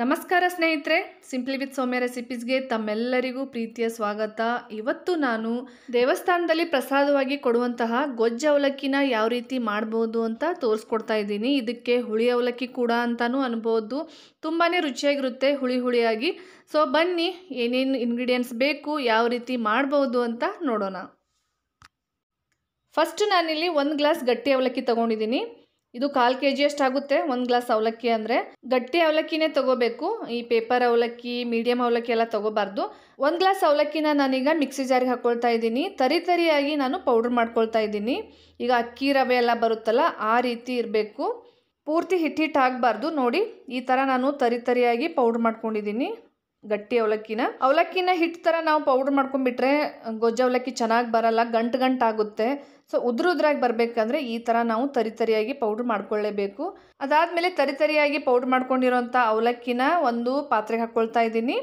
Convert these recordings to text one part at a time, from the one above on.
ನಮಸ್ಕಾರ ಸ್ನೇಹಿತರೆ simply with ಸೌಮ್ಯ ರೆಸಿಪೀಸ್ಗೆ ತಮ್ಮೆಲ್ಲರಿಗೂ ಪ್ರೀತಿಯ ಸ್ವಾಗತ ಇವತ್ತು ನಾನು ದೇವಸ್ಥಾನದಲ್ಲಿ ಪ್ರಸಾದವಾಗಿ ಕೊಡುವಂತಹ ಗೊಜ್ಜ ಅವಲಕ್ಕಿನ ಯಾವ ರೀತಿ ಮಾಡ್ಬೋದು ಅಂತ ತೋರಿಸ್ಕೊಡ್ತಾ ಇದ್ದೀನಿ ಇದಕ್ಕೆ ಹುಳಿ ಅವಲಕ್ಕಿ ಕೂಡ ಅಂತಲೂ ಅನ್ಬೋದು ತುಂಬಾ ರುಚಿಯಾಗಿರುತ್ತೆ ಹುಳಿ ಹುಳಿಯಾಗಿ ಸೊ ಬನ್ನಿ ಏನೇನು ಇನ್ಗ್ರೀಡಿಯೆಂಟ್ಸ್ ಬೇಕು ಯಾವ ರೀತಿ ಮಾಡ್ಬೋದು ಅಂತ ನೋಡೋಣ ಫಸ್ಟ್ ನಾನಿಲ್ಲಿ ಒಂದು ಗ್ಲಾಸ್ ಗಟ್ಟಿ ಅವಲಕ್ಕಿ ತೊಗೊಂಡಿದ್ದೀನಿ ಇದು ಕಾಲು ಕೆ ಜಿಯಷ್ಟಾಗುತ್ತೆ ಒಂದು ಗ್ಲಾಸ್ ಅವಲಕ್ಕಿ ಅಂದರೆ ಗಟ್ಟಿ ಅವಲಕ್ಕಿನೇ ತಗೋಬೇಕು ಈ ಪೇಪರ್ ಅವಲಕ್ಕಿ ಮೀಡಿಯಂ ಅವಲಕ್ಕಿ ಎಲ್ಲ ತಗೋಬಾರ್ದು ಒಂದು ಗ್ಲಾಸ್ ಅವಲಕ್ಕಿನ ನಾನೀಗ ಮಿಕ್ಸಿ ಜಾರಿಗೆ ಹಾಕ್ಕೊಳ್ತಾ ಇದ್ದೀನಿ ತರಿ ತರಿಯಾಗಿ ನಾನು ಪೌಡ್ರ್ ಮಾಡ್ಕೊಳ್ತಾ ಇದ್ದೀನಿ ಈಗ ಅಕ್ಕಿ ರವೆ ಎಲ್ಲ ಬರುತ್ತಲ್ಲ ಆ ರೀತಿ ಇರಬೇಕು ಪೂರ್ತಿ ಹಿಟ್ಟು ಹಿಟ್ಟು ಆಗಬಾರ್ದು ನೋಡಿ ಈ ಥರ ನಾನು ತರಿ ತರಿಯಾಗಿ ಪೌಡ್ರ್ ಮಾಡ್ಕೊಂಡಿದ್ದೀನಿ ಗಟ್ಟಿ ಅವಲಕ್ಕಿನ ಅವಲಕ್ಕಿನ ಹಿಟ್ಟು ಥರ ನಾವು ಪೌಡ್ರ್ ಮಾಡ್ಕೊಂಡ್ಬಿಟ್ರೆ ಗೊಜ್ಜು ಅವಲಕ್ಕಿ ಚೆನ್ನಾಗಿ ಬರಲ್ಲ ಗಂಟು ಗಂಟಾಗುತ್ತೆ ಸೊ ಉದ್ರುದ್ರಾಗಿ ಉದ್ರಾಗಿ ಬರಬೇಕಂದ್ರೆ ಈ ಥರ ನಾವು ತರಿತರಿಯಾಗಿ ಪೌಡ್ರ್ ಮಾಡ್ಕೊಳ್ಳೇಬೇಕು ಅದಾದಮೇಲೆ ತರಿತರಿಯಾಗಿ ಪೌಡ್ರ್ ಮಾಡ್ಕೊಂಡಿರೋಂಥ ಅವಲಕ್ಕಿನ ಒಂದು ಪಾತ್ರೆಗೆ ಹಾಕ್ಕೊಳ್ತಾ ಇದ್ದೀನಿ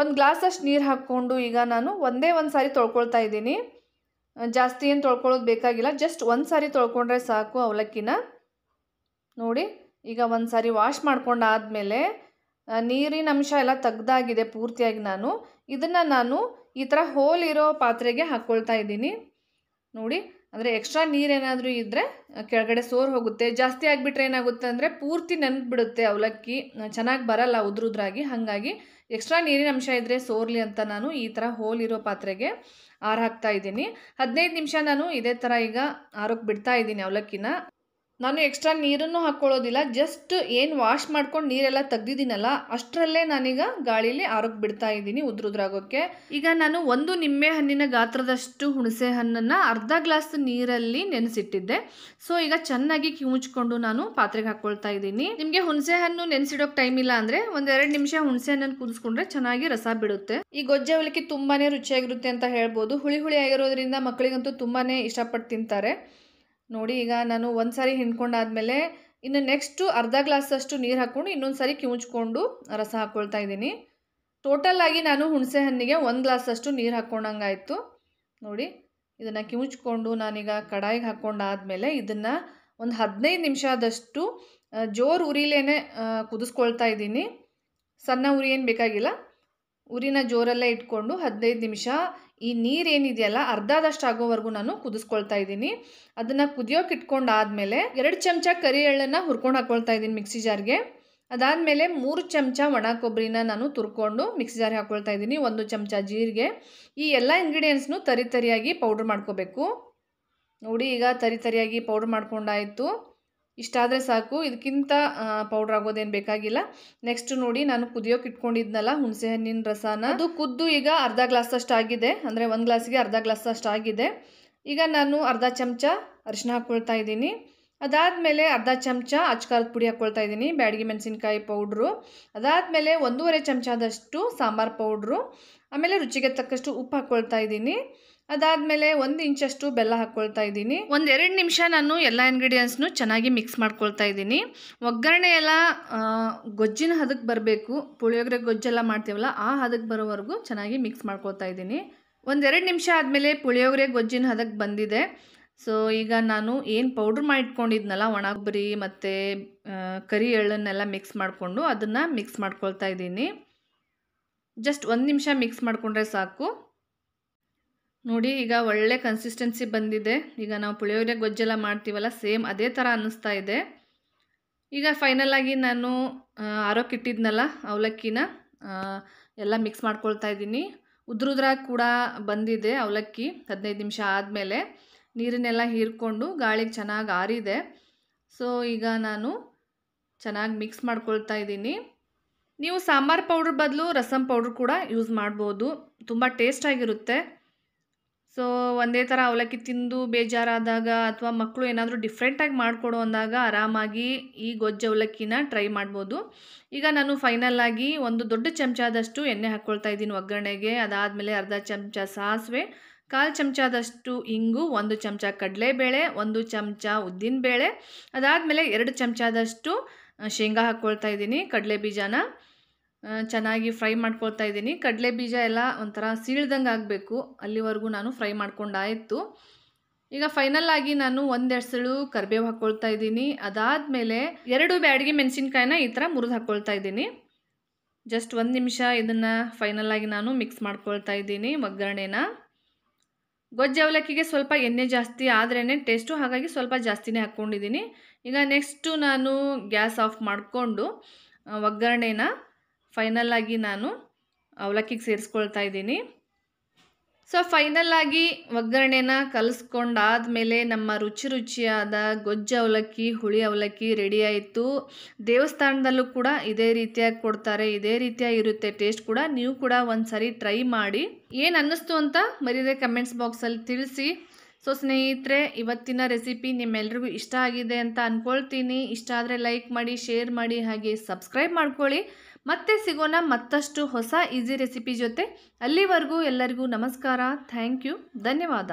ಒಂದು ಗ್ಲಾಸಷ್ಟು ನೀರು ಹಾಕ್ಕೊಂಡು ಈಗ ನಾನು ಒಂದೇ ಒಂದು ಸಾರಿ ತೊಳ್ಕೊಳ್ತಾ ಇದ್ದೀನಿ ಜಾಸ್ತಿ ಏನು ತೊಳ್ಕೊಳ್ಳೋದು ಬೇಕಾಗಿಲ್ಲ ಜಸ್ಟ್ ಒಂದು ಸಾರಿ ತೊಳ್ಕೊಂಡ್ರೆ ಸಾಕು ಅವಲಕ್ಕಿನ ನೋಡಿ ಈಗ ಒಂದು ಸಾರಿ ವಾಶ್ ಮಾಡ್ಕೊಂಡಾದಮೇಲೆ ನೀರಿನ ಅಂಶ ಎಲ್ಲ ತೆಗ್ದಾಗಿದೆ ಪೂರ್ತಿಯಾಗಿ ನಾನು ಇದನ್ನು ನಾನು ಈ ಥರ ಹೋಲಿರೋ ಪಾತ್ರೆಗೆ ಹಾಕ್ಕೊಳ್ತಾ ಇದ್ದೀನಿ ನೋಡಿ ಅಂದರೆ ಎಕ್ಸ್ಟ್ರಾ ನೀರೇನಾದರೂ ಇದ್ದರೆ ಕೆಳಗಡೆ ಸೋರ್ ಹೋಗುತ್ತೆ ಜಾಸ್ತಿ ಆಗಿಬಿಟ್ರೆ ಏನಾಗುತ್ತೆ ಅಂದರೆ ಪೂರ್ತಿ ಬಿಡುತ್ತೆ ಅವಲಕ್ಕಿ ಚೆನ್ನಾಗಿ ಬರಲ್ಲ ಉದ್ರುದ್ರಾಗಿ ಹಾಗಾಗಿ ಎಕ್ಸ್ಟ್ರಾ ನೀರಿನ ಅಂಶ ಇದ್ದರೆ ಸೋರ್ಲಿ ಅಂತ ನಾನು ಈ ಥರ ಹೋಲಿರೋ ಪಾತ್ರೆಗೆ ಆರು ಹಾಕ್ತಾ ಇದ್ದೀನಿ ಹದಿನೈದು ನಿಮಿಷ ನಾನು ಇದೇ ಥರ ಈಗ ಆರೋಕ್ಕೆ ಬಿಡ್ತಾ ಇದ್ದೀನಿ ಅವಲಕ್ಕಿನ ನಾನು ಎಕ್ಸ್ಟ್ರಾ ನೀರನ್ನು ಹಾಕ್ಕೊಳ್ಳೋದಿಲ್ಲ ಜಸ್ಟ್ ಏನು ವಾಶ್ ಮಾಡ್ಕೊಂಡು ನೀರೆಲ್ಲ ತೆಗ್ದಿದ್ದೀನಲ್ಲ ಅಷ್ಟರಲ್ಲೇ ನಾನೀಗ ಗಾಳಿಲಿ ಆರೋಗ್ಯ ಬಿಡ್ತಾ ಇದ್ದೀನಿ ಉದ್ರುದ್ರಾಗೋಕ್ಕೆ ಈಗ ನಾನು ಒಂದು ನಿಂಬೆ ಹಣ್ಣಿನ ಗಾತ್ರದಷ್ಟು ಹುಣಸೆ ಹಣ್ಣನ್ನು ಅರ್ಧ ಗ್ಲಾಸ್ ನೀರಲ್ಲಿ ನೆನೆಸಿಟ್ಟಿದ್ದೆ ಸೊ ಈಗ ಚೆನ್ನಾಗಿ ಕಿವುಚ್ಕೊಂಡು ನಾನು ಪಾತ್ರೆಗೆ ಹಾಕ್ಕೊಳ್ತಾ ಇದ್ದೀನಿ ನಿಮಗೆ ಹುಣಸೆ ಹಣ್ಣು ನೆನೆಸಿಡೋಕೆ ಟೈಮ್ ಇಲ್ಲ ಅಂದರೆ ಒಂದೆರಡು ನಿಮಿಷ ಹುಣಸೆ ಹಣ್ಣನ್ನು ಕುದಿಸ್ಕೊಂಡ್ರೆ ಚೆನ್ನಾಗಿ ರಸ ಬಿಡುತ್ತೆ ಈ ಗೊಜ್ಜೆ ಅವಲಕ್ಕಿ ತುಂಬಾ ರುಚಿಯಾಗಿರುತ್ತೆ ಅಂತ ಹೇಳ್ಬೋದು ಹುಳಿ ಹುಳಿ ಆಗಿರೋದ್ರಿಂದ ಮಕ್ಕಳಿಗಂತೂ ತುಂಬಾ ಇಷ್ಟಪಟ್ಟು ತಿಂತಾರೆ ನೋಡಿ ಈಗ ನಾನು ಒಂದು ಸಾರಿ ಹಿಂಡ್ಕೊಂಡಾದಮೇಲೆ ಇನ್ನು ನೆಕ್ಸ್ಟು ಅರ್ಧ ಗ್ಲಾಸಷ್ಟು ನೀರು ಹಾಕ್ಕೊಂಡು ಇನ್ನೊಂದು ಸಾರಿ ಕಿವುಚ್ಕೊಂಡು ರಸ ಹಾಕ್ಕೊಳ್ತಾ ಇದ್ದೀನಿ ಟೋಟಲಾಗಿ ನಾನು ಹುಣಸೆ ಹಣ್ಣಿಗೆ ಒಂದು ಗ್ಲಾಸಷ್ಟು ನೀರು ಆಯಿತು ನೋಡಿ ಇದನ್ನು ಕಿವುಚ್ಕೊಂಡು ನಾನೀಗ ಕಡಾಯಿಗೆ ಹಾಕ್ಕೊಂಡಾದಮೇಲೆ ಇದನ್ನು ಒಂದು ಹದಿನೈದು ನಿಮಿಷ ಆದಷ್ಟು ಜೋರು ಉರಿಲೇ ಕುದಿಸ್ಕೊಳ್ತಾ ಇದ್ದೀನಿ ಸಣ್ಣ ಉರಿ ಏನು ಬೇಕಾಗಿಲ್ಲ ಉರಿನ ಜೋರಲ್ಲೇ ಇಟ್ಕೊಂಡು ಹದಿನೈದು ನಿಮಿಷ ಈ ನೀರೇನಿದೆಯಲ್ಲ ಅರ್ಧದಷ್ಟು ಆಗೋವರೆಗೂ ನಾನು ಕುದಿಸ್ಕೊಳ್ತಾ ಇದ್ದೀನಿ ಅದನ್ನು ಕುದಿಯೋಕೆ ಇಟ್ಕೊಂಡಾದಮೇಲೆ ಎರಡು ಚಮಚ ಕರಿ ಎಳ್ಳನ್ನು ಹುರ್ಕೊಂಡು ಹಾಕ್ಕೊಳ್ತಾ ಇದ್ದೀನಿ ಮಿಕ್ಸಿ ಜಾರ್ಗೆ ಅದಾದಮೇಲೆ ಮೂರು ಚಮಚ ಒಣ ಕೊಬ್ಬರಿನ ನಾನು ತುರ್ಕೊಂಡು ಮಿಕ್ಸಿ ಜಾರ್ಗೆ ಹಾಕ್ಕೊಳ್ತಾ ಇದ್ದೀನಿ ಒಂದು ಚಮಚ ಜೀರಿಗೆ ಈ ಎಲ್ಲ ಇಂಗ್ರೀಡಿಯೆಂಟ್ಸ್ನು ತರಿ ತರಿಯಾಗಿ ಪೌಡ್ರ್ ಮಾಡ್ಕೋಬೇಕು ನೋಡಿ ಈಗ ತರಿ ತರಿಯಾಗಿ ಪೌಡ್ರ್ ಮಾಡ್ಕೊಂಡಾಯಿತು ಇಷ್ಟಾದರೆ ಸಾಕು ಇದಕ್ಕಿಂತ ಪೌಡ್ರ್ ಆಗೋದೇನು ಬೇಕಾಗಿಲ್ಲ ನೆಕ್ಸ್ಟ್ ನೋಡಿ ನಾನು ಕುದಿಯೋಕೆ ಇಟ್ಕೊಂಡಿದ್ನಲ್ಲ ಹುಣಸೆಹಣ್ಣಿನ ರಸನ ಅದು ಕುದ್ದು ಈಗ ಅರ್ಧ ಗ್ಲಾಸ್ ಆಗಿದೆ ಅಂದರೆ ಒಂದು ಗ್ಲಾಸಿಗೆ ಅರ್ಧ ಗ್ಲಾಸ್ ಆಗಿದೆ ಈಗ ನಾನು ಅರ್ಧ ಚಮಚ ಅರಿಶಿನ ಹಾಕ್ಕೊಳ್ತಾ ಇದ್ದೀನಿ ಅದಾದಮೇಲೆ ಅರ್ಧ ಚಮಚ ಅಚ್ಕಾಲದ ಪುಡಿ ಹಾಕ್ಕೊಳ್ತಾ ಇದ್ದೀನಿ ಬ್ಯಾಡಗಿ ಮೆಣಸಿನ್ಕಾಯಿ ಪೌಡ್ರು ಅದಾದಮೇಲೆ ಒಂದೂವರೆ ಚಮಚದಷ್ಟು ಸಾಂಬಾರು ಪೌಡ್ರು ಆಮೇಲೆ ರುಚಿಗೆ ತಕ್ಕಷ್ಟು ಉಪ್ಪು ಹಾಕ್ಕೊಳ್ತಾ ಇದ್ದೀನಿ ಅದಾದಮೇಲೆ ಒಂದು ಇಂಚಷ್ಟು ಬೆಲ್ಲ ಹಾಕ್ಕೊಳ್ತಾ ಇದ್ದೀನಿ ಒಂದೆರಡು ನಿಮಿಷ ನಾನು ಎಲ್ಲ ಇಂಗ್ರೀಡಿಯೆಂಟ್ಸ್ನು ಚೆನ್ನಾಗಿ ಮಿಕ್ಸ್ ಮಾಡ್ಕೊಳ್ತಾ ಇದ್ದೀನಿ ಒಗ್ಗರಣೆ ಎಲ್ಲ ಗೊಜ್ಜಿನ ಹದಕ್ಕೆ ಬರಬೇಕು ಪುಳಿಯೋಗರೆ ಗೊಜ್ಜೆಲ್ಲ ಮಾಡ್ತೀವಲ್ಲ ಆ ಹದಕ್ಕೆ ಬರೋವರೆಗೂ ಚೆನ್ನಾಗಿ ಮಿಕ್ಸ್ ಮಾಡ್ಕೊಳ್ತಾ ಇದ್ದೀನಿ ಒಂದೆರಡು ನಿಮಿಷ ಆದಮೇಲೆ ಪುಳಿಯೋಗರೆ ಗೊಜ್ಜಿನ ಹದಕ್ಕೆ ಬಂದಿದೆ ಸೊ ಈಗ ನಾನು ಏನು ಪೌಡ್ರ್ ಮಾಡಿಟ್ಕೊಂಡಿದ್ನಲ್ಲ ಒಣಗೊಬ್ಬರಿ ಮತ್ತು ಕರಿ ಎಳ್ಳನ್ನೆಲ್ಲ ಮಿಕ್ಸ್ ಮಾಡಿಕೊಂಡು ಅದನ್ನು ಮಿಕ್ಸ್ ಮಾಡ್ಕೊಳ್ತಾ ಇದ್ದೀನಿ ಜಸ್ಟ್ ಒಂದು ನಿಮಿಷ ಮಿಕ್ಸ್ ಮಾಡಿಕೊಂಡ್ರೆ ಸಾಕು ನೋಡಿ ಈಗ ಒಳ್ಳೆ ಕನ್ಸಿಸ್ಟೆನ್ಸಿ ಬಂದಿದೆ ಈಗ ನಾವು ಪುಳಿಯೋಗರೆ ಗೊಜ್ಜೆಲ್ಲ ಮಾಡ್ತೀವಲ್ಲ ಸೇಮ್ ಅದೇ ಥರ ಅನ್ನಿಸ್ತಾ ಇದೆ ಈಗ ಫೈನಲ್ ಆಗಿ ನಾನು ಇಟ್ಟಿದ್ನಲ್ಲ ಅವಲಕ್ಕಿನ ಎಲ್ಲ ಮಿಕ್ಸ್ ಮಾಡ್ಕೊಳ್ತಾ ಇದ್ದೀನಿ ಉದ್ರುದ್ರಾಗ ಕೂಡ ಬಂದಿದೆ ಅವಲಕ್ಕಿ ಹದಿನೈದು ನಿಮಿಷ ಆದಮೇಲೆ ನೀರನ್ನೆಲ್ಲ ಹೀರ್ಕೊಂಡು ಗಾಳಿಗೆ ಚೆನ್ನಾಗಿ ಆರಿದೆ ಸೊ ಈಗ ನಾನು ಚೆನ್ನಾಗಿ ಮಿಕ್ಸ್ ಮಾಡ್ಕೊಳ್ತಾ ಇದ್ದೀನಿ ನೀವು ಸಾಂಬಾರು ಪೌಡ್ರ್ ಬದಲು ರಸಮ್ ಪೌಡ್ರ್ ಕೂಡ ಯೂಸ್ ಮಾಡ್ಬೋದು ತುಂಬ ಟೇಸ್ಟಾಗಿರುತ್ತೆ ಸೊ ಒಂದೇ ಥರ ಅವಲಕ್ಕಿ ತಿಂದು ಬೇಜಾರಾದಾಗ ಅಥವಾ ಮಕ್ಕಳು ಏನಾದರೂ ಡಿಫ್ರೆಂಟಾಗಿ ಮಾಡಿಕೊಡು ಅಂದಾಗ ಆರಾಮಾಗಿ ಈ ಗೊಜ್ಜು ಅವಲಕ್ಕಿನ ಟ್ರೈ ಮಾಡ್ಬೋದು ಈಗ ನಾನು ಫೈನಲ್ ಆಗಿ ಒಂದು ದೊಡ್ಡ ಚಮಚದಷ್ಟು ಎಣ್ಣೆ ಹಾಕ್ಕೊಳ್ತಾ ಇದ್ದೀನಿ ಒಗ್ಗರಣೆಗೆ ಅದಾದಮೇಲೆ ಅರ್ಧ ಚಮಚ ಸಾಸಿವೆ ಕಾಲು ಚಮಚದಷ್ಟು ಇಂಗು ಒಂದು ಚಮಚ ಕಡಲೆಬೇಳೆ ಒಂದು ಚಮಚ ಉದ್ದಿನಬೇಳೆ ಅದಾದಮೇಲೆ ಎರಡು ಚಮಚದಷ್ಟು ಶೇಂಗಾ ಹಾಕ್ಕೊಳ್ತಾ ಇದ್ದೀನಿ ಕಡಲೆ ಬೀಜನ ಚೆನ್ನಾಗಿ ಫ್ರೈ ಮಾಡ್ಕೊಳ್ತಾ ಇದ್ದೀನಿ ಕಡಲೆ ಬೀಜ ಎಲ್ಲ ಒಂಥರ ಸೀಳ್ದಂಗೆ ಆಗಬೇಕು ಅಲ್ಲಿವರೆಗೂ ನಾನು ಫ್ರೈ ಮಾಡ್ಕೊಂಡಾಯಿತು ಈಗ ಫೈನಲ್ ಆಗಿ ನಾನು ಒಂದೆರಡು ಕರಿಬೇವು ಹಾಕ್ಕೊಳ್ತಾ ಇದ್ದೀನಿ ಅದಾದಮೇಲೆ ಎರಡು ಬ್ಯಾಡಿಗೆ ಮೆಣಸಿನ್ಕಾಯಿನ ಈ ಥರ ಮುರಿದು ಹಾಕ್ಕೊಳ್ತಾ ಇದ್ದೀನಿ ಜಸ್ಟ್ ಒಂದು ನಿಮಿಷ ಇದನ್ನು ಫೈನಲ್ ಆಗಿ ನಾನು ಮಿಕ್ಸ್ ಮಾಡ್ಕೊಳ್ತಾ ಇದ್ದೀನಿ ಒಗ್ಗರಣೆನ ಗೊಜ್ಜು ಅವಲಕ್ಕಿಗೆ ಸ್ವಲ್ಪ ಎಣ್ಣೆ ಜಾಸ್ತಿ ಆದ್ರೇ ಟೇಸ್ಟು ಹಾಗಾಗಿ ಸ್ವಲ್ಪ ಜಾಸ್ತಿನೇ ಹಾಕ್ಕೊಂಡಿದ್ದೀನಿ ಈಗ ನೆಕ್ಸ್ಟು ನಾನು ಗ್ಯಾಸ್ ಆಫ್ ಮಾಡಿಕೊಂಡು ಒಗ್ಗರಣೆನ ಫೈನಲ್ಲಾಗಿ ನಾನು ಅವಲಕ್ಕಿಗೆ ಸೇರಿಸ್ಕೊಳ್ತಾ ಇದ್ದೀನಿ ಸೊ ಫೈನಲ್ಲಾಗಿ ಆಗಿ ಒಗ್ಗರಣೆನ ಮೇಲೆ ನಮ್ಮ ರುಚಿ ರುಚಿಯಾದ ಗೊಜ್ಜು ಅವಲಕ್ಕಿ ಹುಳಿ ಅವಲಕ್ಕಿ ರೆಡಿ ಆಯಿತು ದೇವಸ್ಥಾನದಲ್ಲೂ ಕೂಡ ಇದೇ ರೀತಿಯಾಗಿ ಕೊಡ್ತಾರೆ ಇದೇ ರೀತಿಯಾಗಿ ಇರುತ್ತೆ ಟೇಸ್ಟ್ ಕೂಡ ನೀವು ಕೂಡ ಒಂದ್ಸರಿ ಟ್ರೈ ಮಾಡಿ ಏನು ಅನ್ನಿಸ್ತು ಅಂತ ಮರೀದೆ ಕಮೆಂಟ್ಸ್ ಬಾಕ್ಸಲ್ಲಿ ತಿಳಿಸಿ ಸೊ ಸ್ನೇಹಿತರೆ ಇವತ್ತಿನ ರೆಸಿಪಿ ನಿಮ್ಮೆಲ್ರಿಗೂ ಇಷ್ಟ ಆಗಿದೆ ಅಂತ ಅಂದ್ಕೊಳ್ತೀನಿ ಇಷ್ಟ ಆದರೆ ಲೈಕ್ ಮಾಡಿ ಶೇರ್ ಮಾಡಿ ಹಾಗೆ ಸಬ್ಸ್ಕ್ರೈಬ್ ಮಾಡ್ಕೊಳ್ಳಿ ಮತ್ತೆ ಸಿಗೋಣ ಮತ್ತಷ್ಟು ಹೊಸ ಈಸಿ ರೆಸಿಪಿ ಜೊತೆ ಅಲ್ಲಿವರೆಗೂ ಎಲ್ಲರಿಗೂ ನಮಸ್ಕಾರ ಥ್ಯಾಂಕ್ ಯು ಧನ್ಯವಾದ